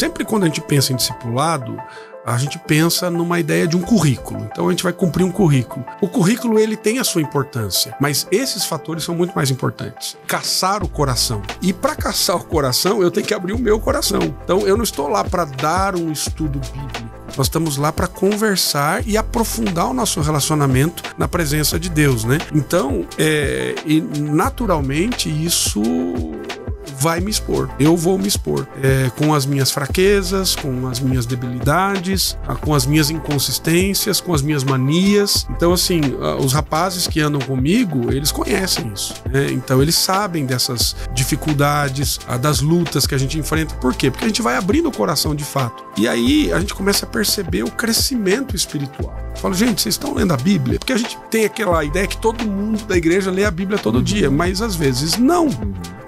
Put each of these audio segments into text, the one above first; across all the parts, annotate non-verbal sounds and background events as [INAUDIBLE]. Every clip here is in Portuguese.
sempre quando a gente pensa em discipulado, a gente pensa numa ideia de um currículo. Então a gente vai cumprir um currículo. O currículo ele tem a sua importância, mas esses fatores são muito mais importantes. Caçar o coração. E para caçar o coração, eu tenho que abrir o meu coração. Então eu não estou lá para dar um estudo bíblico. Nós estamos lá para conversar e aprofundar o nosso relacionamento na presença de Deus, né? Então, é, e naturalmente isso vai me expor. Eu vou me expor é, com as minhas fraquezas, com as minhas debilidades, com as minhas inconsistências, com as minhas manias. Então, assim, os rapazes que andam comigo, eles conhecem isso. Né? Então, eles sabem dessas dificuldades, das lutas que a gente enfrenta. Por quê? Porque a gente vai abrindo o coração de fato. E aí a gente começa a perceber o crescimento espiritual. Eu falo, gente, vocês estão lendo a Bíblia? Porque a gente tem aquela ideia que todo mundo da igreja lê a Bíblia todo uhum. dia, mas às vezes não.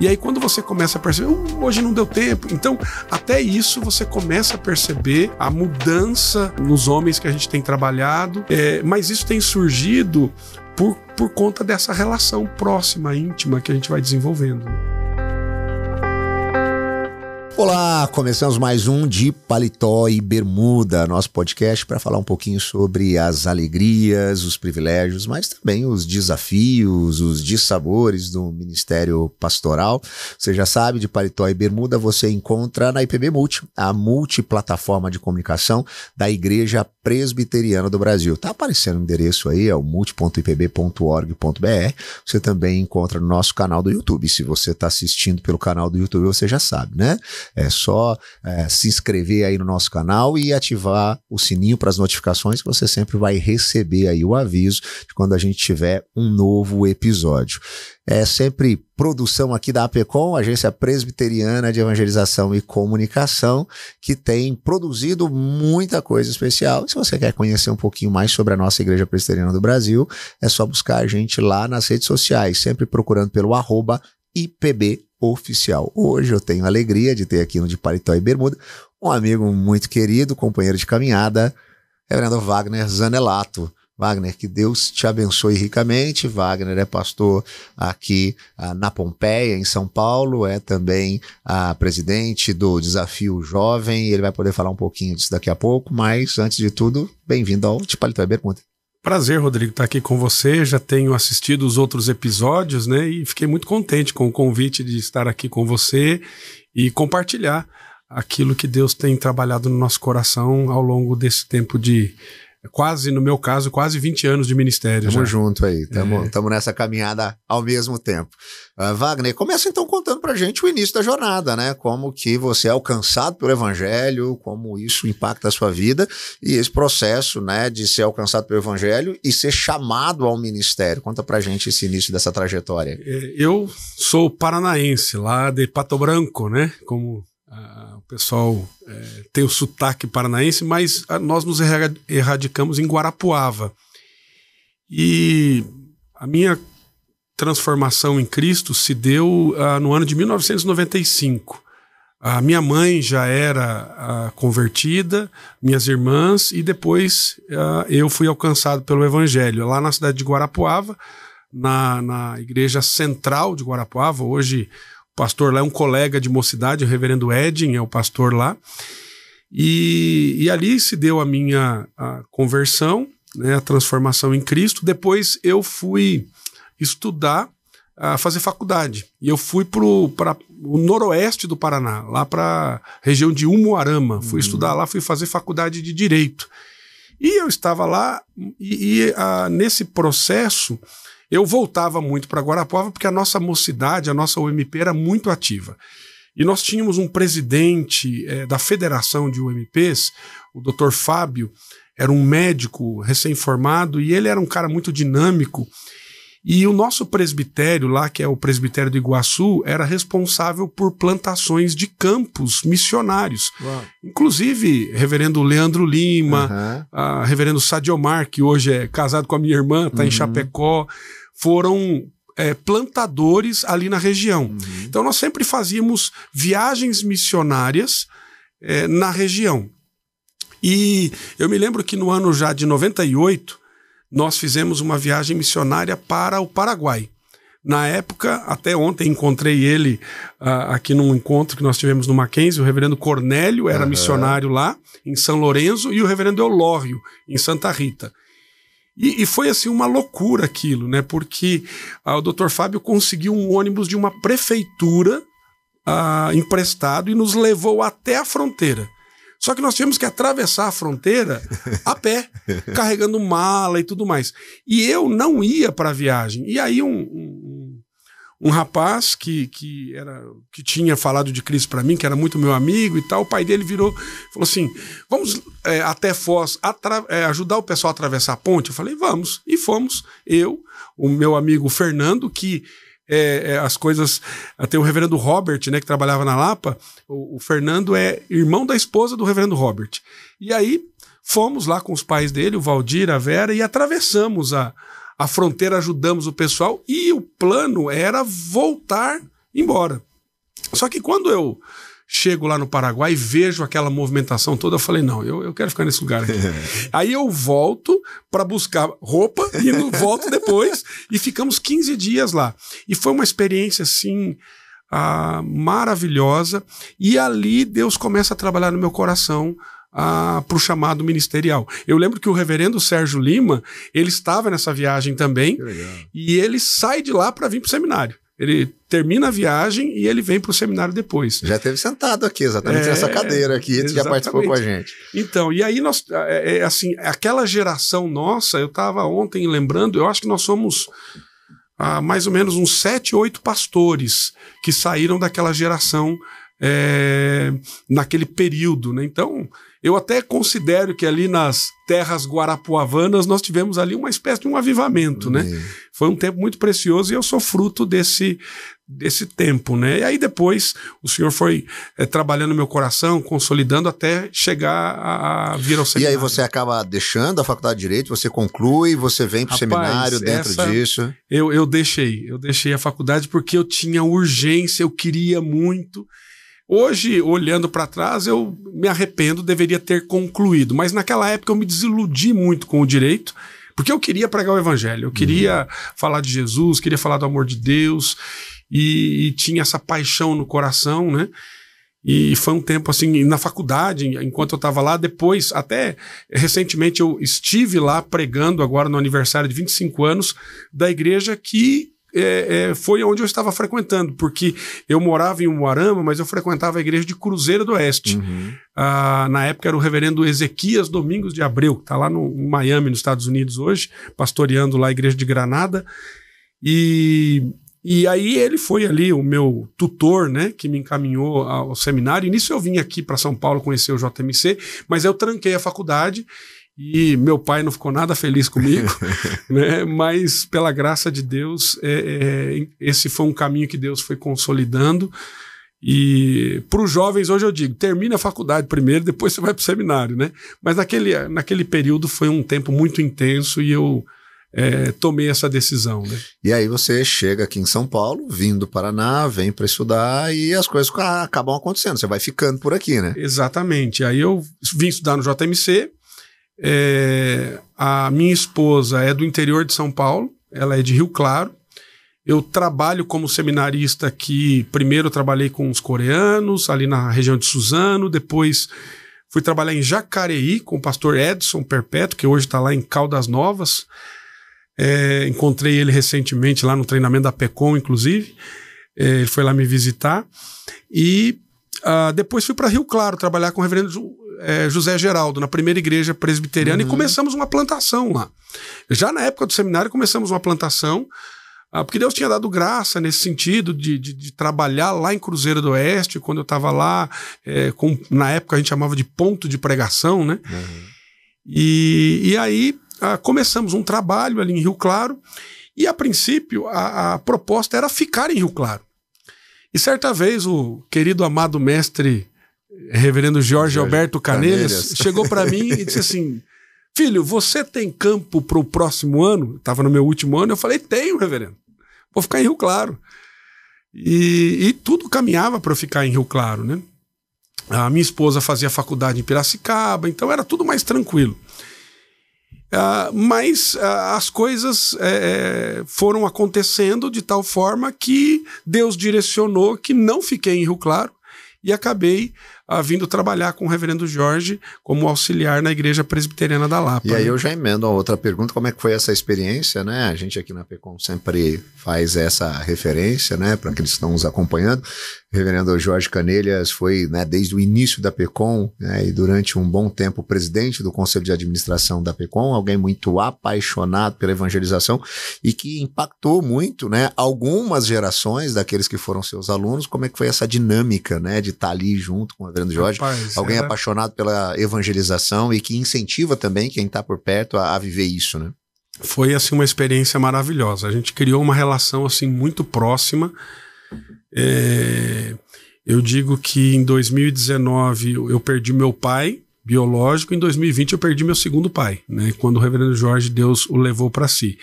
E aí, quando você você começa a perceber, uh, hoje não deu tempo. Então, até isso você começa a perceber a mudança nos homens que a gente tem trabalhado, é, mas isso tem surgido por, por conta dessa relação próxima, íntima que a gente vai desenvolvendo. Né? Olá, começamos mais um de Paletó e Bermuda, nosso podcast para falar um pouquinho sobre as alegrias, os privilégios, mas também os desafios, os dissabores do Ministério Pastoral. Você já sabe, de Paletó e Bermuda você encontra na IPB Multi, a multiplataforma de comunicação da Igreja Presbiteriana do Brasil. Tá aparecendo o endereço aí, é o multi.ipb.org.br. Você também encontra no nosso canal do YouTube. Se você está assistindo pelo canal do YouTube, você já sabe, né? É só é, se inscrever aí no nosso canal e ativar o sininho para as notificações que você sempre vai receber aí o aviso de quando a gente tiver um novo episódio. É sempre produção aqui da APECOM, Agência Presbiteriana de Evangelização e Comunicação, que tem produzido muita coisa especial. se você quer conhecer um pouquinho mais sobre a nossa Igreja Presbiteriana do Brasil, é só buscar a gente lá nas redes sociais, sempre procurando pelo arroba IPB oficial. Hoje eu tenho a alegria de ter aqui no De Paletó e Bermuda um amigo muito querido, companheiro de caminhada, Reverendo Wagner Zanelato. Wagner, que Deus te abençoe ricamente. Wagner é pastor aqui ah, na Pompeia, em São Paulo, é também ah, presidente do Desafio Jovem. Ele vai poder falar um pouquinho disso daqui a pouco, mas antes de tudo, bem-vindo ao Paletó e Bermuda. Prazer, Rodrigo, estar tá aqui com você. Já tenho assistido os outros episódios, né? E fiquei muito contente com o convite de estar aqui com você e compartilhar aquilo que Deus tem trabalhado no nosso coração ao longo desse tempo de é quase, no meu caso, quase 20 anos de ministério. Tamo já. junto aí, tamo, é. tamo nessa caminhada ao mesmo tempo. Uh, Wagner, começa então contando pra gente o início da jornada, né? Como que você é alcançado pelo evangelho, como isso impacta a sua vida e esse processo, né, de ser alcançado pelo evangelho e ser chamado ao ministério. Conta pra gente esse início dessa trajetória. É, eu sou paranaense, lá de Pato Branco, né? Como pessoal é, tem o sotaque paranaense, mas ah, nós nos erradicamos em Guarapuava. E a minha transformação em Cristo se deu ah, no ano de 1995. A minha mãe já era ah, convertida, minhas irmãs, e depois ah, eu fui alcançado pelo Evangelho. Lá na cidade de Guarapuava, na, na igreja central de Guarapuava, hoje o pastor lá é um colega de mocidade, o reverendo Edin é o pastor lá. E, e ali se deu a minha a conversão, né, a transformação em Cristo. Depois eu fui estudar, a fazer faculdade. E eu fui para o noroeste do Paraná, lá para a região de Umuarama. Fui uhum. estudar lá, fui fazer faculdade de Direito. E eu estava lá, e, e a, ah, nesse processo eu voltava muito para Guarapuava porque a nossa mocidade, a nossa UMP era muito ativa. E nós tínhamos um presidente é, da Federação de UMPs, o Dr. Fábio, era um médico recém-formado e ele era um cara muito dinâmico. E o nosso presbitério lá, que é o presbitério do Iguaçu, era responsável por plantações de campos missionários. Uau. Inclusive, reverendo Leandro Lima, uhum. reverendo Sadiomar, que hoje é casado com a minha irmã, está uhum. em Chapecó foram é, plantadores ali na região. Uhum. Então nós sempre fazíamos viagens missionárias é, na região. E eu me lembro que no ano já de 98, nós fizemos uma viagem missionária para o Paraguai. Na época, até ontem encontrei ele uh, aqui num encontro que nós tivemos no Mackenzie, o reverendo Cornélio era uhum. missionário lá, em São Lourenço, e o reverendo Eulório, em Santa Rita. E, e, foi assim uma loucura aquilo, né? Porque ah, o Dr. Fábio conseguiu um ônibus de uma prefeitura ah, emprestado e nos levou até a fronteira. Só que nós tivemos que atravessar a fronteira a pé, [LAUGHS] carregando mala e tudo mais. E eu não ia para a viagem. E aí um, um um rapaz que, que, era, que tinha falado de Cristo para mim, que era muito meu amigo e tal. O pai dele virou, falou assim: vamos é, até Foz é, ajudar o pessoal a atravessar a ponte. Eu falei: vamos. E fomos, eu, o meu amigo Fernando, que. É, é as coisas. Até ah, o reverendo Robert, né, que trabalhava na Lapa, o, o Fernando é irmão da esposa do reverendo Robert. E aí fomos lá com os pais dele, o Valdir, a Vera, e atravessamos a, a fronteira ajudamos o pessoal e o plano era voltar embora. Só que quando eu chego lá no Paraguai e vejo aquela movimentação toda, eu falei, não, eu, eu quero ficar nesse lugar aqui. [LAUGHS] Aí eu volto para buscar roupa e [LAUGHS] volto depois e ficamos 15 dias lá. E foi uma experiência assim ah, maravilhosa e ali Deus começa a trabalhar no meu coração para o chamado ministerial. Eu lembro que o reverendo Sérgio Lima, ele estava nessa viagem também, e ele sai de lá para vir para o seminário. Ele termina a viagem e ele vem para o seminário depois. Já teve sentado aqui, exatamente é, nessa cadeira aqui, ele já participou com a gente. Então, e aí nós, é, é, é assim, aquela geração nossa, eu estava ontem lembrando, eu acho que nós somos ah, mais ou menos uns sete, oito pastores que saíram daquela geração é, naquele período. Né? Então, eu até considero que ali nas terras guarapuavanas nós tivemos ali uma espécie de um avivamento. Né? Uhum. Né? Foi um tempo muito precioso e eu sou fruto desse, desse tempo. Né? E aí depois o senhor foi é, trabalhando meu coração, consolidando até chegar a, vir ao seminário. E aí você acaba deixando a faculdade de Direito, você conclui, você vem para o seminário dentro essa, disso. Eu, eu deixei, eu deixei a faculdade porque eu tinha urgência, eu queria muito. Hoje, olhando para trás, eu me arrependo, deveria ter concluído. Mas naquela época eu me desiludi muito com o direito, porque eu queria pregar o evangelho, eu queria uhum. falar de Jesus, queria falar do amor de Deus, e, e, tinha essa paixão no coração, né? E foi um tempo assim, na faculdade, enquanto eu estava lá, depois, até recentemente eu estive lá pregando agora no aniversário de 25 anos da igreja que é, é, foi onde eu estava frequentando, porque eu morava em Moarama, mas eu frequentava a igreja de Cruzeiro do Oeste. Uhum. Ah, na época era o reverendo Ezequias Domingos de Abreu, que está lá no Miami, nos Estados Unidos hoje, pastoreando lá a igreja de Granada. E, e aí ele foi ali o meu tutor, né, que me encaminhou ao seminário. E nisso eu vim aqui para São Paulo conhecer o JMC, mas eu tranquei a faculdade e meu pai não ficou nada feliz comigo, [LAUGHS] né? mas pela graça de Deus, é, é, esse foi um caminho que Deus foi consolidando. E para os jovens, hoje eu digo: termina a faculdade primeiro, depois você vai para o seminário, né? Mas naquele, naquele período foi um tempo muito intenso e eu é, tomei essa decisão. Né? E aí você chega aqui em São Paulo, vindo do Paraná, vem para estudar e as coisas acabam acontecendo, você vai ficando por aqui, né? Exatamente. Aí eu vim estudar no JMC. É, a minha esposa é do interior de São Paulo, ela é de Rio Claro. Eu trabalho como seminarista aqui. Primeiro trabalhei com os coreanos, ali na região de Suzano. Depois fui trabalhar em Jacareí com o pastor Edson Perpétuo, que hoje está lá em Caldas Novas. É, encontrei ele recentemente lá no treinamento da PECOM, inclusive. É, ele foi lá me visitar. E uh, depois fui para Rio Claro trabalhar com o reverendo é, José Geraldo, na primeira igreja presbiteriana, uhum. e começamos uma plantação lá. Já na época do seminário, começamos uma plantação, ah, porque Deus tinha dado graça nesse sentido de, de, de trabalhar lá em Cruzeiro do Oeste, quando eu estava lá, é, com, na época a gente chamava de ponto de pregação, né? Uhum. E, e aí ah, começamos um trabalho ali em Rio Claro, e a princípio a, a proposta era ficar em Rio Claro. E certa vez o querido amado mestre reverendo Jorge Alberto Canelhas, Canelhas. chegou para mim e disse assim: Filho, você tem campo para o próximo ano? Estava no meu último ano. Eu falei: Tenho, reverendo. Vou ficar em Rio Claro. E, e tudo caminhava para eu ficar em Rio Claro, né? A minha esposa fazia faculdade em Piracicaba, então era tudo mais tranquilo. Uh, mas uh, as coisas é, foram acontecendo de tal forma que Deus direcionou que não fiquei em Rio Claro e acabei uh, vindo trabalhar com o reverendo Jorge como auxiliar na Igreja Presbiteriana da Lapa. E aí né? eu já emendo a outra pergunta, como é que foi essa experiência, né? A gente aqui na PECOM sempre faz essa referência, né, para aqueles que estão nos acompanhando. O reverendo Jorge Canelhas foi, né, desde o início da PECOM né, e durante um bom tempo presidente do Conselho de Administração da PECOM, alguém muito apaixonado pela evangelização e que impactou muito, né, algumas gerações daqueles que foram seus alunos, como é que foi essa dinâmica, né, de estar tá ali junto com Reverendo Jorge, Rapaz, alguém é, né? apaixonado pela evangelização e que incentiva também quem está por perto a, a viver isso, né? Foi assim uma experiência maravilhosa. A gente criou uma relação assim muito próxima. É, eu digo que em 2019 eu perdi meu pai biológico, em 2020 eu perdi meu segundo pai, né? Quando o Reverendo Jorge Deus o levou para si.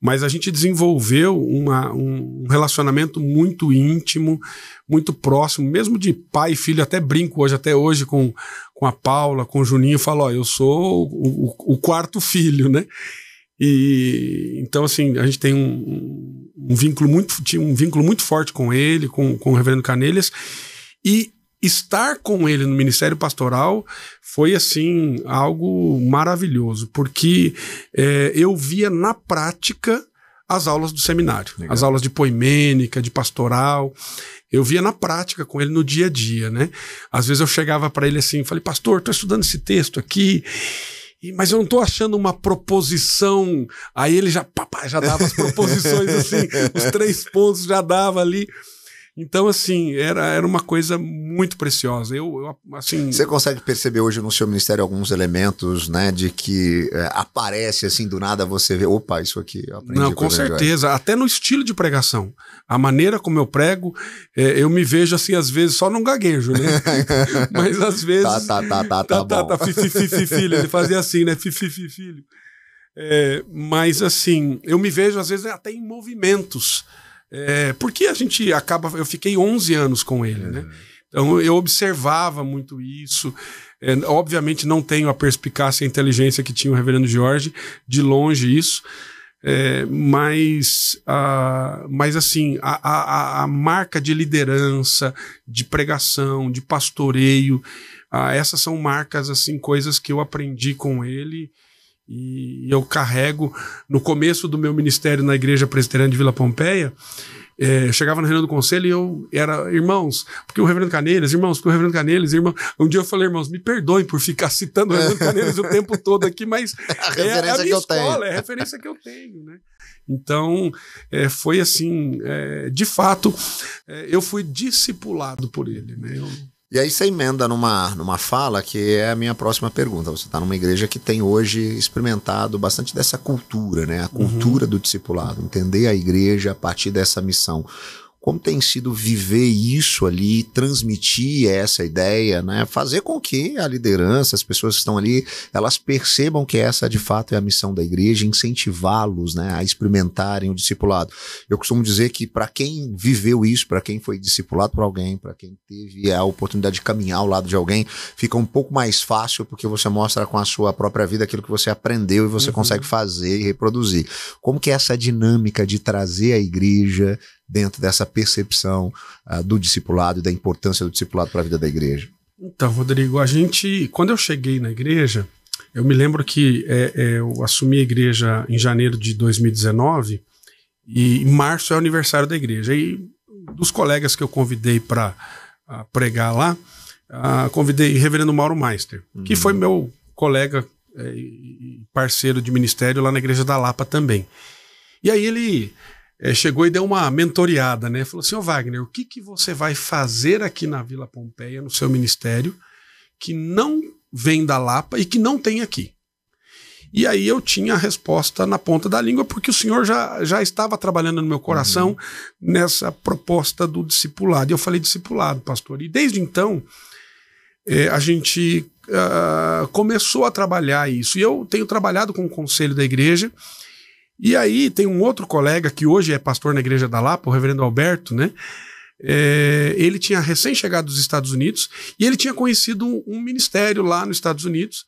Mas a gente desenvolveu uma, um relacionamento muito íntimo, muito próximo, mesmo de pai e filho. Até brinco hoje, até hoje com, com a Paula, com o Juninho. Falo, ó, eu sou o, o, o quarto filho, né? E então assim a gente tem um, um vínculo muito um vínculo muito forte com ele, com, com o Reverendo Canelhas e estar com ele no ministério pastoral foi assim algo maravilhoso, porque é, eu via na prática as aulas do seminário, Legal. as aulas de poimênica, de pastoral. Eu via na prática com ele no dia a dia, né? Às vezes eu chegava para ele assim, falei, pastor, estou estudando esse texto aqui mas eu não estou achando uma proposição. Aí ele já, papá, já dava as proposições assim, os três pontos já dava ali. Então, assim, era, era uma coisa muito preciosa. Eu, eu, assim... Você consegue perceber hoje no seu ministério alguns elementos, né, de que é, aparece assim do nada, você vê, opa, isso aqui eu aprendi. Não, com certeza. Joia. Até no estilo de pregação. A maneira como eu prego, é, eu me vejo assim, às vezes, só num gaguejo, né? [LAUGHS] Mas às tá, vezes... Tá, tá, tá, tá, tá, tá, tá, tá fi, filho. Ele fazia assim, né? Fi, fi, filho. É, mas assim, eu me vejo às vezes até em movimentos. É, porque a gente acaba. Eu fiquei 11 anos com ele, né? É. Então eu observava muito isso. É, obviamente não tenho a perspicácia e a inteligência que tinha o Reverendo Jorge, de longe isso. É, mas, a, mas assim, a, a, a, marca de liderança, de pregação, de pastoreio, a, essas são marcas, assim, coisas que eu aprendi com ele e eu carrego, no começo do meu ministério na Igreja Presbiteriana de Vila Pompeia, é, chegava na reunião do conselho e eu era, irmãos, porque o reverendo Canelas irmãos, porque o reverendo Canelas irmão. Um dia eu falei, irmãos, me perdoem por ficar citando o reverendo [LAUGHS] Canelas o tempo todo aqui, mas [LAUGHS] a é, é a minha escola, tenho. é a referência que eu tenho, né? Então, é, foi assim, eh, de fato, eu fui discipulado por ele, né? Eu, e aí você emenda numa, numa fala que é a minha próxima pergunta. Você está numa igreja que tem hoje experimentado bastante dessa cultura, né? A cultura uhum. do discipulado, entender a igreja a partir dessa missão como tem sido viver isso ali, transmitir essa ideia, né? Fazer com que a liderança, as pessoas que estão ali, elas percebam que essa de fato é a missão da igreja, incentivá-los, né, a experimentarem o discipulado. Eu costumo dizer que para quem viveu isso, para quem foi discipulado por alguém, para quem teve a oportunidade de caminhar ao lado de alguém, fica um pouco mais fácil porque você mostra com a sua própria vida aquilo que você aprendeu e você uhum. consegue fazer e reproduzir. Como que é essa dinâmica de trazer a igreja dentro dessa percepção uh, do discipulado e da importância do discipulado para a vida da igreja? Então, Rodrigo, a gente, quando eu cheguei na igreja, eu me lembro que é, é, eu assumi a igreja em janeiro de 2019 e em março é o aniversário da igreja. E dos colegas que eu convidei para pregar lá, a, ah, convidei o reverendo Mauro Meister, uhum. que foi uhum. meu colega é, e é, parceiro de ministério lá na igreja da Lapa também. E aí ele é, chegou e deu uma mentoriada, né? Falou, senhor assim, Wagner, o que, que você vai fazer aqui na Vila Pompeia, no seu ministério, que não vem da Lapa e que não tem aqui? E aí eu tinha a resposta na ponta da língua, porque o senhor já, já estava trabalhando no meu coração uhum. nessa proposta do discipulado. E eu falei discipulado, pastor. E desde então, é, a gente uh, começou a trabalhar isso. E eu tenho trabalhado com o conselho da igreja e aí tem um outro colega que hoje é pastor na igreja da Lapa, o reverendo Alberto, né? É, ele tinha recém-chegado dos Estados Unidos e ele tinha conhecido um, um ministério lá nos Estados Unidos.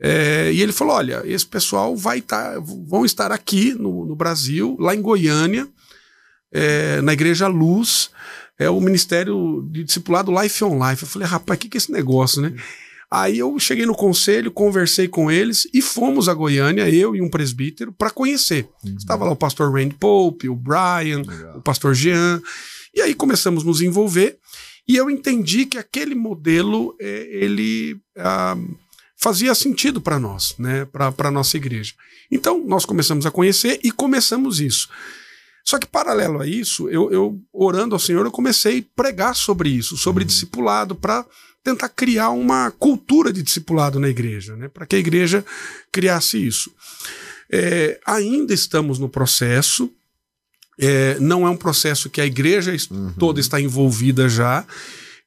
É, e ele falou: olha, esse pessoal vai tá, vão estar aqui no, no Brasil, lá em Goiânia, é, na Igreja Luz, é o Ministério de Discipulado Life on Life. Eu falei, rapaz, o que, que é esse negócio, né? Aí eu cheguei no conselho, conversei com eles e fomos a Goiânia, eu e um presbítero, para conhecer. Uhum. Estava lá o pastor Randy Pope, o Brian, Legal. o pastor Jean. E aí começamos a nos envolver e eu entendi que aquele modelo é, ele ah, fazia sentido para nós, né? para a nossa igreja. Então nós começamos a conhecer e começamos isso. Só que, paralelo a isso, eu, eu orando ao Senhor, eu comecei a pregar sobre isso, sobre uhum. discipulado, para tentar criar uma cultura de discipulado na igreja, né? para que a igreja criasse isso. É, ainda estamos no processo, é, não é um processo que a igreja uhum. toda está envolvida já.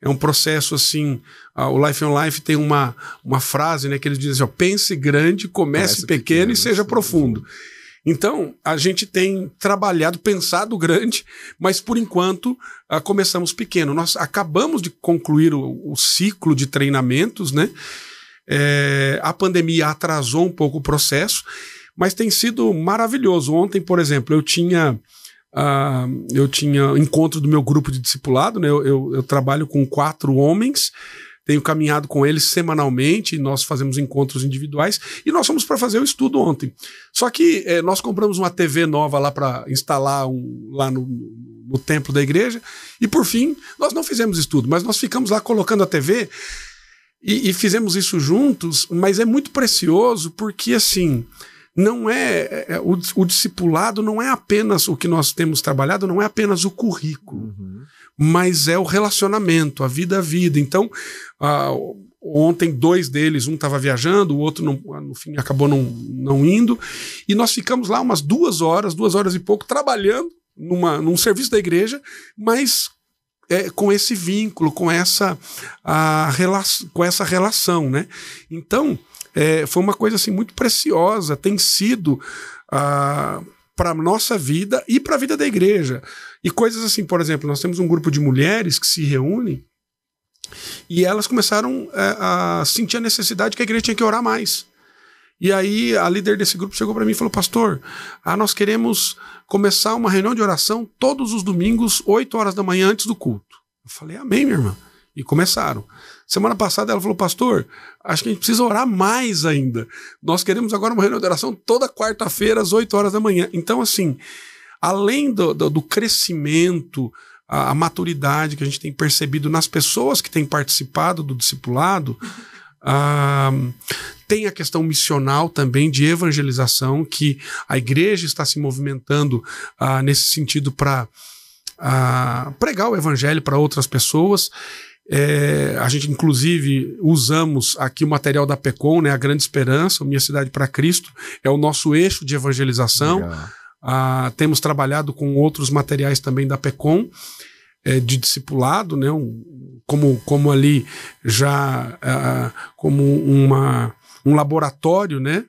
É um processo assim. o Life on Life tem uma, uma frase né, que eles dizem: assim, ó, pense grande, comece, comece pequeno, pequeno, e seja profundo. profundo. Então, a gente tem trabalhado, pensado grande, mas por enquanto uh, começamos pequeno. Nós acabamos de concluir o, o ciclo de treinamentos, né? É, a pandemia atrasou um pouco o processo, mas tem sido maravilhoso. Ontem, por exemplo, eu tinha. Uh, eu tinha encontro do meu grupo de discipulado, né? Eu, eu, eu trabalho com quatro homens tenho caminhado com eles semanalmente, nós fazemos encontros individuais e nós fomos para fazer o estudo ontem. Só que é, nós compramos uma TV nova lá para instalar um, lá no, no templo da igreja e por fim nós não fizemos estudo, mas nós ficamos lá colocando a TV e, e fizemos isso juntos, mas é muito precioso porque assim não é, é, é o, o, discipulado não é apenas o que nós temos trabalhado, não é apenas o currículo. Uhum mas é o relacionamento, a vida é a vida. Então, ah, ontem dois deles, um estava viajando, o outro não, ah, no fim acabou não, não indo, e nós ficamos lá umas duas horas, duas horas e pouco, trabalhando numa, num serviço da igreja, mas é, com esse vínculo, com essa, a, relação, com essa relação, né? Então, é, foi uma coisa assim muito preciosa, tem sido... Ah, para nossa vida e para a vida da igreja. E coisas assim, por exemplo, nós temos um grupo de mulheres que se reúnem e elas começaram é, a sentir a necessidade que a igreja tinha que orar mais. E aí a líder desse grupo chegou para mim e falou: Pastor, ah, nós queremos começar uma reunião de oração todos os domingos, 8 horas da manhã, antes do culto. Eu falei: Amém, minha irmã. E começaram. Semana passada ela falou, pastor, acho que a gente precisa orar mais ainda. Nós queremos agora uma reunião de oração toda quarta-feira, às 8 horas da manhã. Então, assim, além do, do, do crescimento, a, a, maturidade que a gente tem percebido nas pessoas que têm participado do discipulado, [LAUGHS] ah, tem a questão missional também de evangelização, que a igreja está se movimentando ah, nesse sentido para ah, pregar o evangelho para outras pessoas. É, a gente, inclusive, usamos aqui o material da PECOM, né, a Grande Esperança, Minha Cidade para Cristo, é o nosso eixo de evangelização. Ah, temos trabalhado com outros materiais também da PECOM, é, de discipulado, né, um, como, como ali já ah, como uma, um laboratório, né,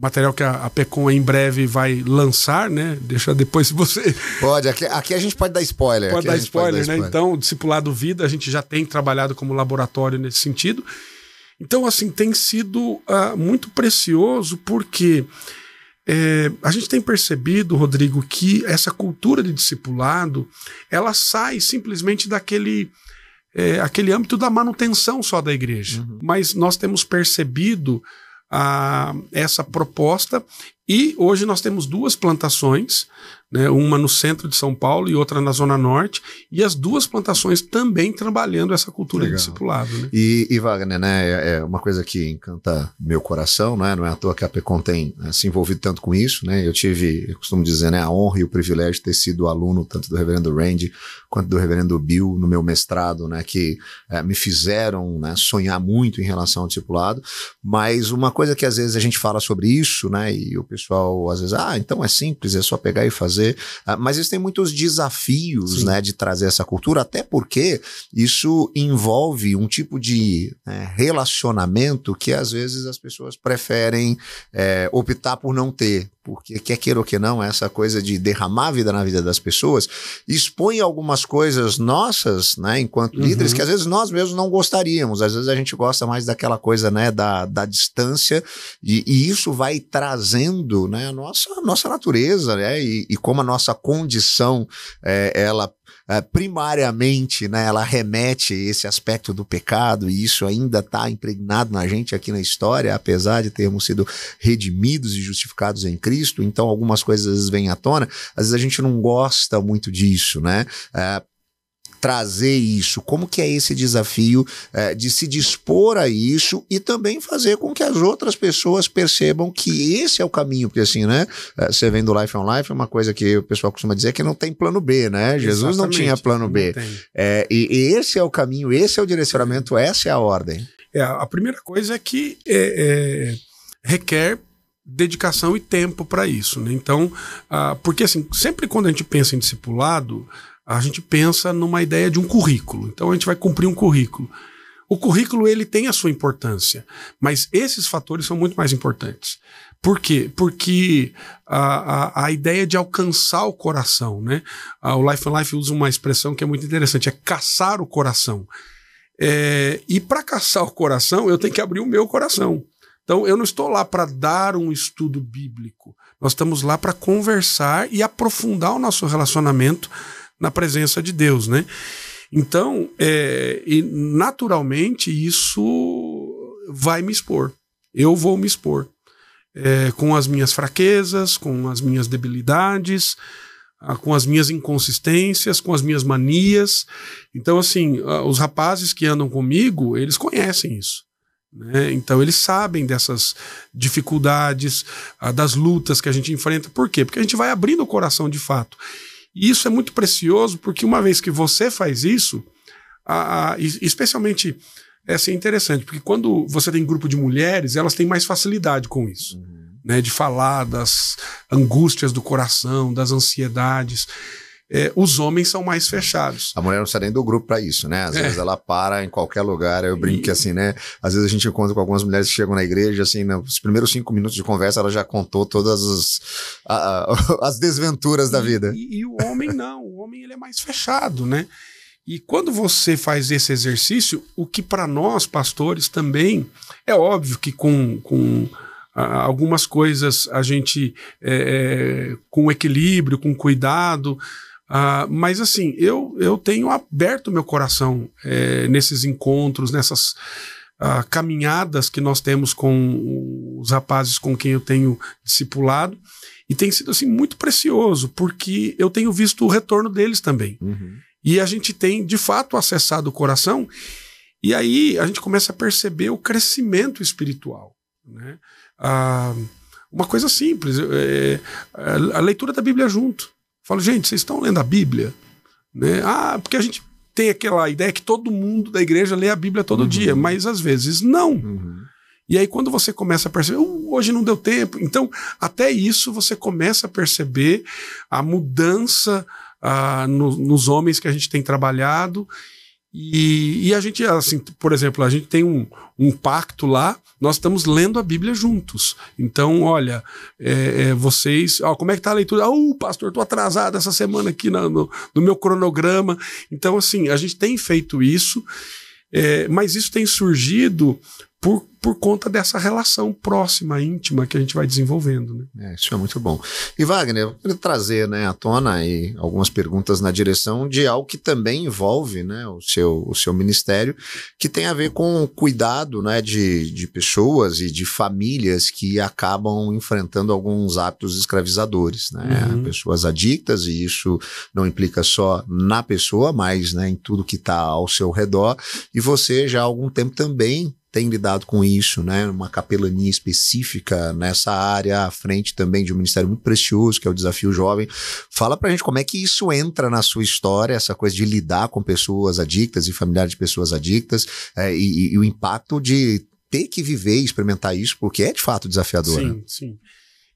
material que a, a em breve vai lançar, né? Deixa depois se você. Pode, aqui, aqui, a gente pode dar spoiler. Pode, dar spoiler, pode né? dar spoiler, né? Então, o Discipulado Vida, a gente já tem trabalhado como laboratório nesse sentido. Então, assim, tem sido uh, muito precioso, porque é, a gente tem percebido, Rodrigo, que essa cultura de discipulado ela sai simplesmente daquele. É, aquele âmbito da manutenção só da igreja. Uhum. Mas nós temos percebido a, essa proposta. E hoje nós temos duas plantações né, uma no centro de São Paulo e outra na Zona Norte, e as duas plantações também trabalhando essa cultura Legal. de discipulado. Né? E, e, Wagner, né, é, é uma coisa que encanta meu coração, né, não é à toa que a Pecon tem né, se envolvido tanto com isso. Né, eu tive, eu costumo dizer, né, a honra e o privilégio de ter sido aluno tanto do reverendo Randy quanto do reverendo Bill no meu mestrado, né, que é, me fizeram né, sonhar muito em relação ao discipulado, mas uma coisa que às vezes a gente fala sobre isso, né, e o pessoal às vezes, ah, então é simples, é só pegar e fazer fazer. Ah, mas existem muitos desafios né, de trazer essa cultura, até porque isso envolve um tipo de né, relacionamento que às vezes as pessoas preferem é, optar por não ter porque quer queira ou que não, essa coisa de derramar vida na vida das pessoas expõe algumas coisas nossas, né, enquanto uhum. líderes, que às vezes nós mesmos não gostaríamos, às vezes a gente gosta mais daquela coisa, né, da, da distância, e, e isso vai trazendo, né, a nossa, a nossa natureza, né, e, e como a nossa condição, é, ela é, primariamente, né, ela remete esse aspecto do pecado, e isso ainda está impregnado na gente aqui na história, apesar de termos sido redimidos e justificados em Cristo, então algumas coisas às vezes vêm à tona, às vezes a gente não gosta muito disso, né? É, trazer isso? Como que é esse desafio é, de se dispor a isso e também fazer com que as outras pessoas percebam que esse é o caminho? Porque assim, né? Eh, você vem do Life on Life, é uma coisa que o pessoal costuma dizer que não tem plano B, né? Jesus Exatamente. não tinha plano B. É, e, e, esse é o caminho, esse é o direcionamento, essa é a ordem. É, a primeira coisa é que é, é requer dedicação e tempo para isso. Né? Então, ah, porque assim, sempre quando a gente pensa em discipulado, a gente pensa numa ideia de um currículo. Então a gente vai cumprir um currículo. O currículo ele tem a sua importância, mas esses fatores são muito mais importantes. Por quê? Porque a, a, a ideia de alcançar o coração, né? O Life and Life usa uma expressão que é muito interessante, é caçar o coração. É, e para caçar o coração, eu tenho que abrir o meu coração. Então, eu não estou lá para dar um estudo bíblico. Nós estamos lá para conversar e aprofundar o nosso relacionamento na presença de Deus, né? Então, é, naturalmente, isso vai me expor. Eu vou me expor é, com as minhas fraquezas, com as minhas debilidades, com as minhas inconsistências, com as minhas manias. Então, assim, os rapazes que andam comigo, eles conhecem isso. Né? Então eles sabem dessas dificuldades, das lutas que a gente enfrenta. Por quê? Porque a gente vai abrindo o coração de fato. E isso é muito precioso, porque uma vez que você faz isso, a, a, especialmente essa é assim, interessante, porque quando você tem grupo de mulheres, elas têm mais facilidade com isso. Uhum. Né, de falar das angústias do coração, das ansiedades é, os homens são mais fechados. A mulher não sai nem do grupo para isso, né? Às é. vezes ela para em qualquer lugar. Eu brinco e... assim, né? Às vezes a gente encontra com algumas mulheres que chegam na igreja, assim, nos né? primeiros cinco minutos de conversa, ela já contou todas a, a, [LAUGHS] as desventuras e, da vida. E, e o homem não, o homem ele é mais fechado, né? E quando você faz esse exercício, o que para nós, pastores, também é óbvio que com, com algumas coisas a gente, é, é com equilíbrio, com cuidado, ah, mas assim, eu, eu tenho aberto meu coração é, nesses encontros, nessas ah, caminhadas que nós temos com os rapazes com quem eu tenho discipulado. E tem sido assim muito precioso, porque eu tenho visto o retorno deles também. Uhum. E a gente tem, de fato, acessado o coração. E aí a gente começa a perceber o crescimento espiritual. Né? Ah, uma coisa simples, é, a leitura da Bíblia junto. Falo, gente, vocês estão lendo a Bíblia? Né? Ah, porque a gente tem aquela ideia que todo mundo da igreja lê a Bíblia todo uhum. dia, mas às vezes não. Uhum. E aí, quando você começa a perceber, uh, hoje não deu tempo. Então, até isso você começa a perceber a mudança ah, no, nos homens que a gente tem trabalhado e, e, a gente, assim, por exemplo, a gente tem um, um, pacto lá, nós estamos lendo a Bíblia juntos. Então, olha, é, é, vocês. Ó, como é que tá a leitura? Ah, uh, pastor, tô atrasado essa semana aqui na, no, no, meu cronograma. Então, assim, a gente tem feito isso, é, mas isso tem surgido por, por conta dessa relação próxima, íntima que a gente vai desenvolvendo. Né? É, isso é muito bom. E Wagner, eu quero trazer né, à tona aí algumas perguntas na direção de algo que também envolve né, o, seu, o seu ministério, que tem a ver com o cuidado né, de, de pessoas e de famílias que acabam enfrentando alguns hábitos escravizadores. Né? Uhum. Pessoas adictas, e isso não implica só na pessoa, mas né, em tudo que está ao seu redor. E você já há algum tempo também tem lidado com isso, né? Uma capelania específica nessa área, à frente também de um ministério muito precioso, que é o Desafio Jovem. Fala pra gente como é que isso entra na sua história, essa coisa de lidar com pessoas adictas e familiares de pessoas adictas, é, e, e, o impacto de ter que viver e experimentar isso, porque é de fato desafiador. Sim, né? sim.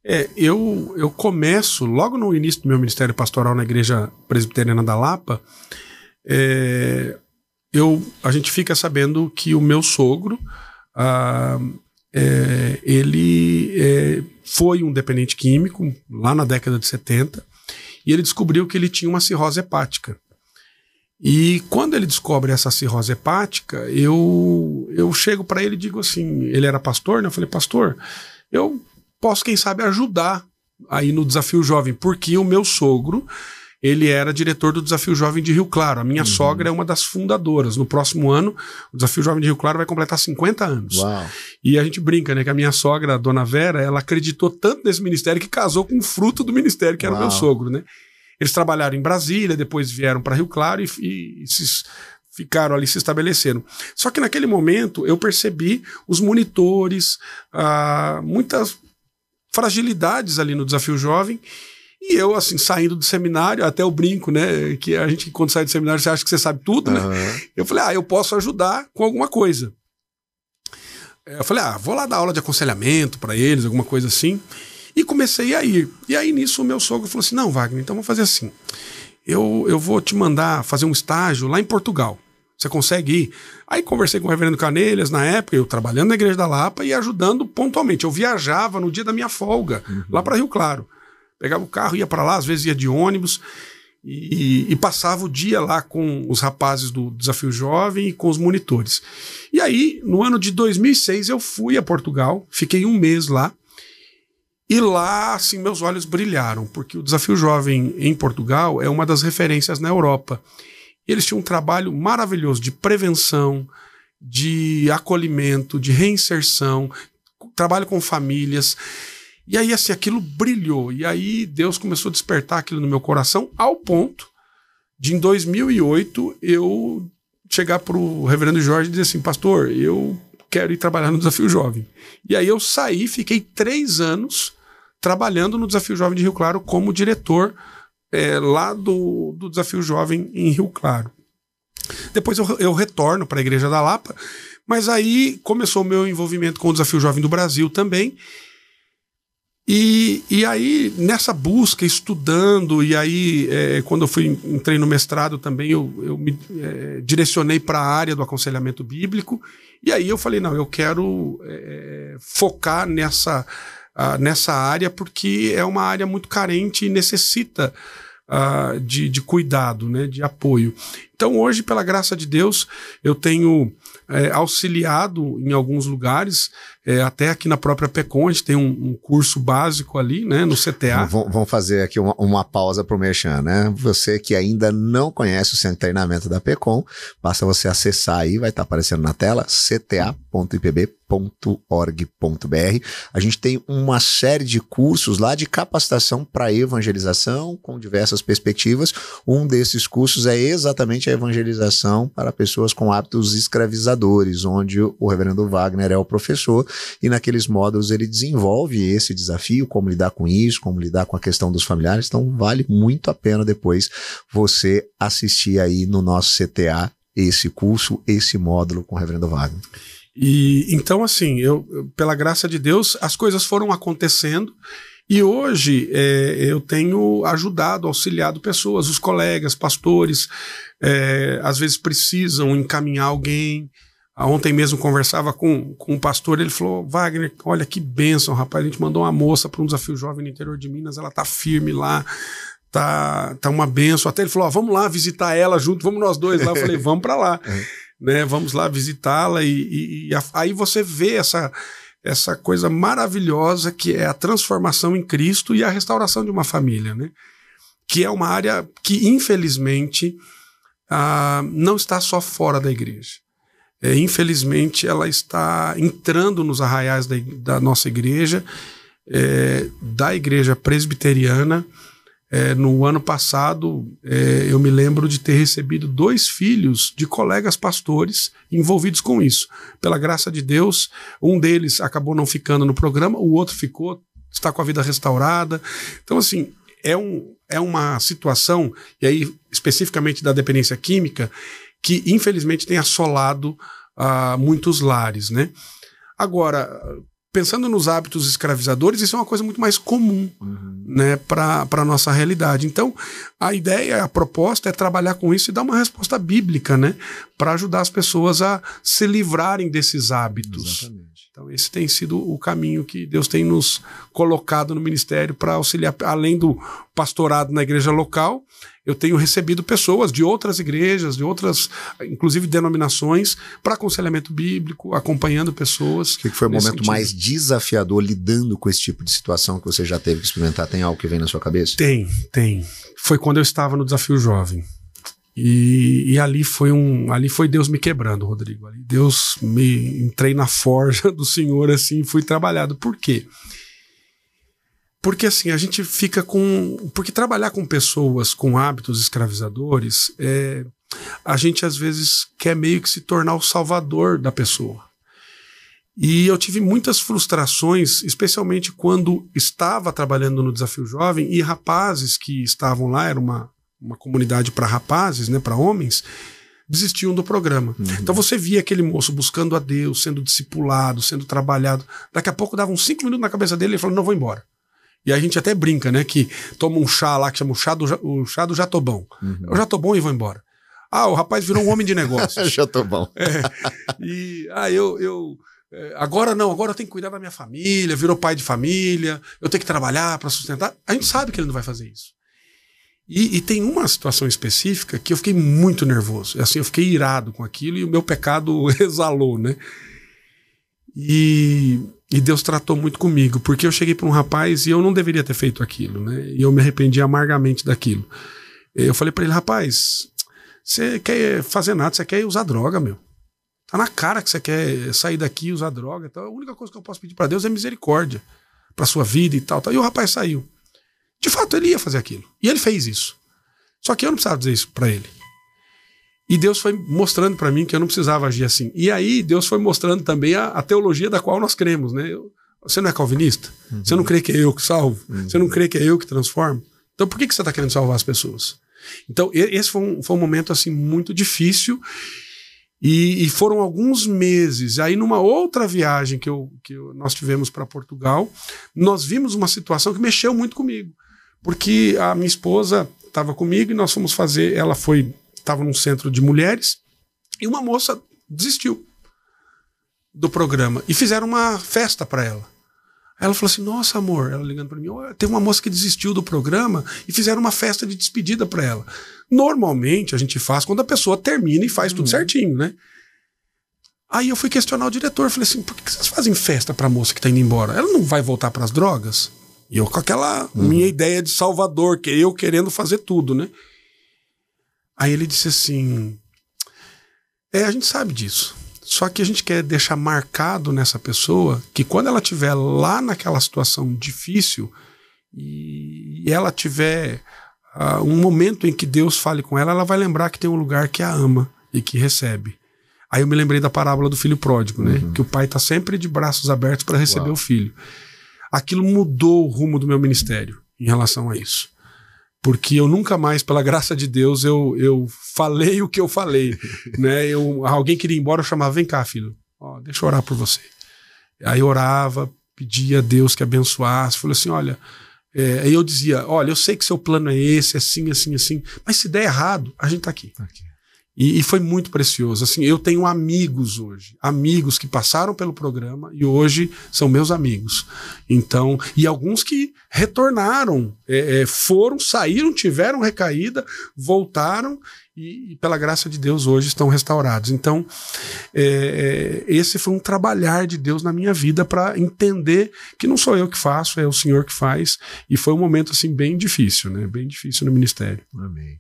É, eu, eu começo, logo no início do meu ministério pastoral na Igreja Presbiteriana da Lapa, é, eu, a gente fica sabendo que o meu sogro, ah, é, ele é, foi um dependente químico lá na década de 70 e ele descobriu que ele tinha uma cirrose hepática. E quando ele descobre essa cirrose hepática, eu, eu chego para ele e digo assim: ele era pastor, né? Eu falei, pastor, eu posso, quem sabe, ajudar aí no Desafio Jovem, porque o meu sogro ele era diretor do Desafio Jovem de Rio Claro. A minha uhum. sogra é uma das fundadoras. No próximo ano, o Desafio Jovem de Rio Claro vai completar 50 anos. Uau. E a gente brinca, né, que a minha sogra, a dona Vera, ela acreditou tanto nesse ministério que casou com o fruto do ministério, que era o meu sogro, né? Eles trabalharam em Brasília, depois vieram para Rio Claro e, e, e se ficaram ali, se estabeleceram. Só que naquele momento eu percebi os monitores, ah, muitas fragilidades ali no Desafio Jovem e eu, assim, saindo do seminário, até o brinco, né? Que a gente, quando sai do seminário, você acha que você sabe tudo, uhum. né? Eu falei, ah, eu posso ajudar com alguma coisa. É, eu falei, ah, vou lá dar aula de aconselhamento para eles, alguma coisa assim. E comecei a ir. E aí, nisso, o meu sogro falou assim: não, Wagner, então vamos fazer assim. Eu, eu vou te mandar fazer um estágio lá em Portugal. Você consegue ir? Aí conversei com o reverendo Canelhas na época, eu trabalhando na Igreja da Lapa e ajudando pontualmente. Eu viajava no dia da minha folga, uhum. lá para Rio Claro. Pegava o carro, ia para lá, às vezes ia de ônibus. E, e, passava o dia lá com os rapazes do Desafio Jovem e com os monitores. E aí, no ano de 2006, eu fui a Portugal, fiquei um mês lá. E lá, assim, meus olhos brilharam, porque o Desafio Jovem em Portugal é uma das referências na Europa. Eles tinham um trabalho maravilhoso de prevenção, de acolhimento, de reinserção, trabalho com famílias e aí, assim, aquilo brilhou. E aí, Deus começou a despertar aquilo no meu coração, ao ponto de, em 2008, eu chegar para o reverendo Jorge e dizer assim: Pastor, eu quero ir trabalhar no Desafio Jovem. E aí, eu saí, fiquei três anos trabalhando no Desafio Jovem de Rio Claro como diretor é, lá do, do Desafio Jovem em Rio Claro. Depois eu, eu retorno para a Igreja da Lapa, mas aí começou o meu envolvimento com o Desafio Jovem do Brasil também, e, e aí, nessa busca, estudando, e aí, é, quando eu fui, entrei no mestrado também, eu, eu me é, direcionei para a área do aconselhamento bíblico, e aí eu falei: não, eu quero é, focar nessa, a, nessa área, porque é uma área muito carente e necessita a, de, de cuidado, né, de apoio. Então, hoje, pela graça de Deus, eu tenho é, auxiliado em alguns lugares, é, até aqui na própria PECON, a gente tem um, um curso básico ali, né, no CTA. vamos fazer aqui uma, uma pausa para o Merchan, né? Você que ainda não conhece o Centro de Treinamento da PECON, basta você acessar aí, vai estar tá aparecendo na tela, cta.ipb.org.br. A gente tem uma série de cursos lá de capacitação para evangelização, com diversas perspectivas. Um desses cursos é exatamente a evangelização para pessoas com hábitos escravizadores, onde o reverendo Wagner é o professor e naqueles módulos ele desenvolve esse desafio, como lidar com isso, como lidar com a questão dos familiares. Então vale muito a pena depois você assistir aí no nosso CTA esse curso, esse módulo com o reverendo Wagner. E então, assim, eu, pela graça de Deus, as coisas foram acontecendo. E hoje é, eu tenho ajudado, auxiliado pessoas, os colegas, pastores, é, às vezes precisam encaminhar alguém. Ah, ontem mesmo conversava com, com um pastor, ele falou: Wagner, olha que bênção, rapaz. A gente mandou uma moça para um desafio jovem no interior de Minas, ela tá firme lá, tá, tá uma benção. Até ele falou: vamos lá visitar ela junto, vamos nós dois lá. Eu falei: vamos para lá, [LAUGHS] é. né? Vamos lá visitá-la. E, e, e a, aí você vê essa, essa coisa maravilhosa que é a transformação em Cristo e a restauração de uma família, né? Que é uma área que, infelizmente, ah, não está só fora da igreja. É, infelizmente, ela está entrando nos arraiais da, da nossa igreja, é, da igreja presbiteriana. É, no ano passado, é, eu me lembro de ter recebido dois filhos de colegas pastores envolvidos com isso. Pela graça de Deus, um deles acabou não ficando no programa, o outro ficou, está com a vida restaurada. Então, assim, é um, é uma situação, e aí especificamente da dependência química, que infelizmente tem assolado uh, muitos lares, né? Agora, pensando nos hábitos escravizadores, isso é uma coisa muito mais comum uhum. né, para a nossa realidade. Então, a ideia, a proposta é trabalhar com isso e dar uma resposta bíblica né, para ajudar as pessoas a se livrarem desses hábitos. Exatamente. Então, esse tem sido o caminho que Deus tem nos colocado no ministério para auxiliar, além do pastorado na igreja local. Eu tenho recebido pessoas de outras igrejas, de outras, inclusive denominações, para aconselhamento bíblico, acompanhando pessoas. O que, que foi o momento sentido. mais desafiador lidando com esse tipo de situação que você já teve que experimentar? Tem algo que vem na sua cabeça? Tem, tem. Foi quando eu estava no Desafio Jovem. E, e, ali foi um, ali foi Deus me quebrando, Rodrigo. Ali Deus me entrei na forja [LAUGHS] do Senhor assim, fui trabalhado. Por quê? Porque assim, a gente fica com, porque trabalhar com pessoas com hábitos escravizadores, é, a gente às vezes quer meio que se tornar o salvador da pessoa. E eu tive muitas frustrações, especialmente quando estava trabalhando no Desafio Jovem e rapazes que estavam lá, era uma uma comunidade para rapazes, né, para homens, desistiam do programa. Uhum. Então você via aquele moço buscando a Deus, sendo discipulado, sendo trabalhado. Daqui a pouco dava uns cinco minutos na cabeça dele e ele falou: não vou embora. E a gente até brinca, né? Que toma um chá lá que chama o chá do, o chá do jatobão. Uhum. jatobão e vou embora. Ah, o rapaz virou um homem de [LAUGHS] negócios. jatobão. É. E ah, eu, eu é, agora não, agora eu tenho que cuidar da minha família, virou pai de família, eu tenho que trabalhar para sustentar. A gente sabe que ele não vai fazer isso. E, e, tem uma situação específica que eu fiquei muito nervoso. É assim, eu fiquei irado com aquilo e o meu pecado [LAUGHS] exalou, né? E, e Deus tratou muito comigo, porque eu cheguei para um rapaz e eu não deveria ter feito aquilo, né? E eu me arrependi amargamente daquilo. Eu falei para ele, rapaz, você quer fazer nada, você quer usar droga, meu. Tá na cara que você quer sair daqui e usar droga. Então, a única coisa que eu posso pedir para Deus é misericórdia para sua vida e tal, tal. E o rapaz saiu. De fato, ele ia fazer aquilo. E ele fez isso. Só que eu não precisava dizer isso para ele. E Deus foi mostrando para mim que eu não precisava agir assim. E aí Deus foi mostrando também a, a teologia da qual nós cremos, né? Eu, você não é calvinista? Uhum. Você não crê que é eu que salvo? Uhum. Você não crê que é eu que transformo? Então por que, que você está querendo salvar as pessoas? Então esse foi um, foi um momento assim muito difícil e, e, foram alguns meses. Aí numa outra viagem que, eu, que eu, nós tivemos para Portugal, nós vimos uma situação que mexeu muito comigo porque a minha esposa estava comigo e nós fomos fazer. Ela foi, estava num centro de mulheres e uma moça desistiu do programa e fizeram uma festa para ela. Ela falou assim: Nossa, amor, ela ligando para mim, tem uma moça que desistiu do programa e fizeram uma festa de despedida para ela. Normalmente a gente faz quando a pessoa termina e faz tudo uhum. certinho, né? Aí eu fui questionar o diretor, falei assim: Por que vocês fazem festa para a moça que está indo embora? Ela não vai voltar para as drogas? E eu com aquela uhum. minha ideia de Salvador, que é eu querendo fazer tudo, né? Aí ele disse assim: É, a gente sabe disso. Só que a gente quer deixar marcado nessa pessoa que quando ela estiver lá naquela situação difícil e ela tiver uh, um momento em que Deus fale com ela, ela vai lembrar que tem um lugar que a ama e que recebe. Aí eu me lembrei da parábola do filho pródigo, né? Uhum. Que o pai está sempre de braços abertos para receber Uau. o filho aquilo mudou o rumo do meu ministério em relação a isso. Porque eu nunca mais, pela graça de Deus, eu, eu falei o que eu falei. [LAUGHS] né? eu, alguém queria ir embora, eu chamava, vem cá, filho, ó, deixa eu orar por você. Aí eu orava, pedia a Deus que abençoasse, falou assim, olha, é, eu dizia, olha, eu sei que seu plano é esse, assim, assim, assim, mas se der errado, a gente tá aqui. Tá aqui. E, e, foi muito precioso. Assim, eu tenho amigos hoje, amigos que passaram pelo programa e hoje são meus amigos. Então, e alguns que retornaram, é, é, foram, saíram, tiveram recaída, voltaram e, e, pela graça de Deus, hoje estão restaurados. Então, é, é esse foi um trabalhar de Deus na minha vida para entender que não sou eu que faço, é o Senhor que faz. E foi um momento assim bem difícil, né? Bem difícil no ministério. Amém.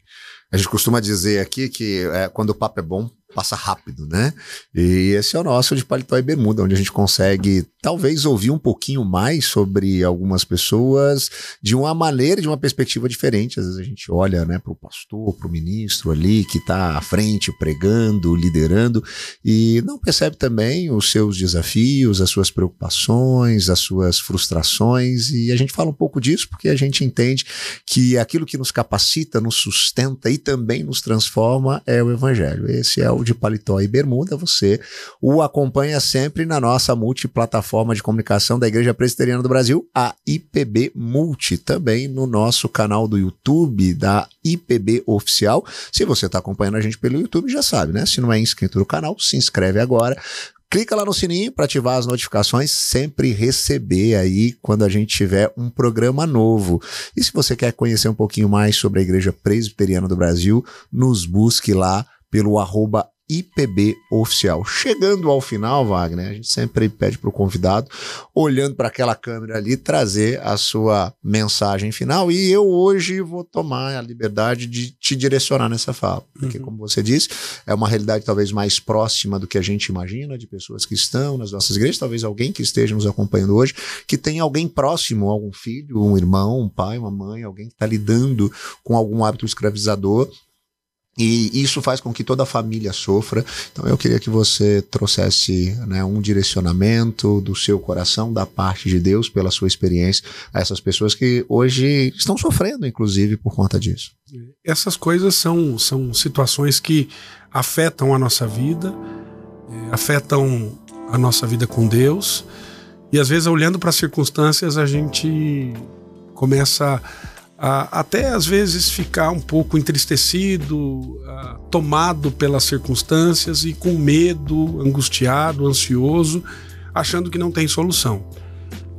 A gente costuma dizer aqui que é, quando o papo é bom, passa rápido, né? E esse é o nosso de paletó e bermuda, onde a gente consegue talvez ouvir um pouquinho mais sobre algumas pessoas de uma maneira, de uma perspectiva diferente. Às vezes a gente olha, né, para o pastor, para o ministro ali que está à frente pregando, liderando e não percebe também os seus desafios, as suas preocupações, as suas frustrações e a gente fala um pouco disso porque a gente entende que aquilo que nos capacita, nos sustenta e também nos transforma é o evangelho. Esse é o de paletó e bermuda, você o acompanha sempre na nossa multiplataforma de comunicação da Igreja Presbiteriana do Brasil, a IPB Multi, também no nosso canal do YouTube da IPB Oficial. Se você está acompanhando a gente pelo YouTube, já sabe, né? Se não é inscrito no canal, se inscreve agora. Clica lá no sininho para ativar as notificações, sempre receber aí quando a gente tiver um programa novo. E se você quer conhecer um pouquinho mais sobre a Igreja Presbiteriana do Brasil, nos busque lá pelo arroba IPB oficial. Chegando ao final, Wagner, a gente sempre pede para o convidado, olhando para aquela câmera ali, trazer a sua mensagem final. E eu hoje vou tomar a liberdade de te direcionar nessa fala, porque, uhum. como você disse, é uma realidade talvez mais próxima do que a gente imagina, de pessoas que estão nas nossas igrejas, talvez alguém que esteja nos acompanhando hoje, que tem alguém próximo, algum filho, um irmão, um pai, uma mãe, alguém que está lidando com algum hábito escravizador e isso faz com que toda a família sofra. Então eu queria que você trouxesse né, um direcionamento do seu coração, da parte de Deus, pela sua experiência, a essas pessoas que hoje estão sofrendo, inclusive, por conta disso. Essas coisas são, são situações que afetam a nossa vida, é, afetam a nossa vida com Deus. E às vezes, olhando para as circunstâncias, a gente começa a ah, até às vezes ficar um pouco entristecido, ah, tomado pelas circunstâncias e com medo, angustiado, ansioso, achando que não tem solução.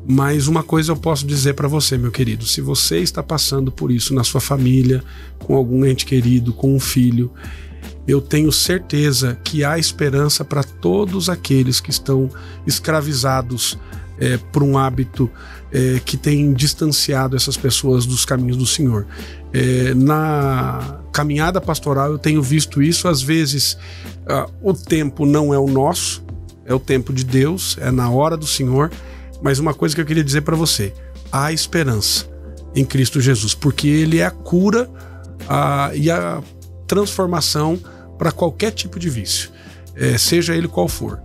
Mas uma coisa eu posso dizer para você, meu querido: se você está passando por isso na sua família, com algum ente querido, com um filho, eu tenho certeza que há esperança para todos aqueles que estão escravizados é, por um hábito é, que tem distanciado essas pessoas dos caminhos do Senhor. É, na caminhada pastoral eu tenho visto isso, às vezes uh, o tempo não é o nosso, é o tempo de Deus, é na hora do Senhor, mas uma coisa que eu queria dizer para você: há esperança em Cristo Jesus, porque Ele é a cura a, e a transformação para qualquer tipo de vício, é, seja ele qual for.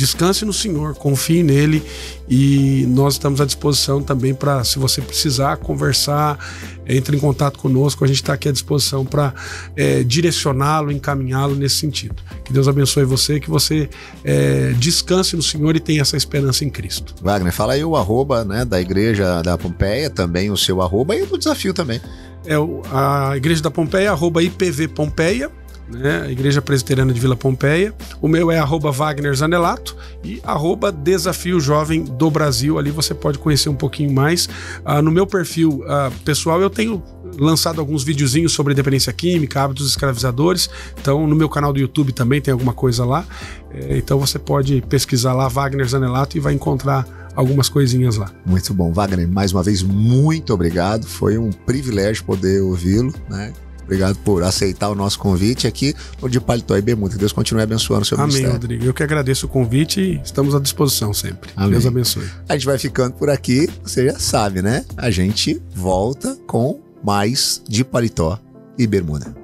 Descanse no Senhor, confie nele e nós estamos à disposição também para, se você precisar conversar, entre em contato conosco, a gente está aqui à disposição para é, direcioná-lo, encaminhá-lo nesse sentido. Que Deus abençoe você, que você é, descanse no Senhor e tenha essa esperança em Cristo. Wagner, fala aí o arroba né, da Igreja da Pompeia, também o seu arroba e o desafio também. É a Igreja da Pompeia, arroba IPV Pompeia né? A Igreja Presbiteriana de Vila Pompeia. O meu é arroba Wagner Zanelato e arroba Desafio Jovem do Brasil. Ali você pode conhecer um pouquinho mais. Ah, no meu perfil ah, pessoal, eu tenho lançado alguns videozinhos sobre dependência química, hábitos escravizadores. Então, no meu canal do YouTube também tem alguma coisa lá. É, então, você pode pesquisar lá Wagner Zanelato e vai encontrar algumas coisinhas lá. Muito bom, Wagner. Mais uma vez, muito obrigado. Foi um privilégio poder ouvi-lo, né? Obrigado por aceitar o nosso convite aqui, de paletó e bermuda. Deus continue abençoando o seu Amém, ministério. Amém, Rodrigo. Eu que agradeço o convite e estamos à disposição sempre. Amém. Deus abençoe. A gente vai ficando por aqui, você já sabe, né? A gente volta com mais de paletó e bermuda.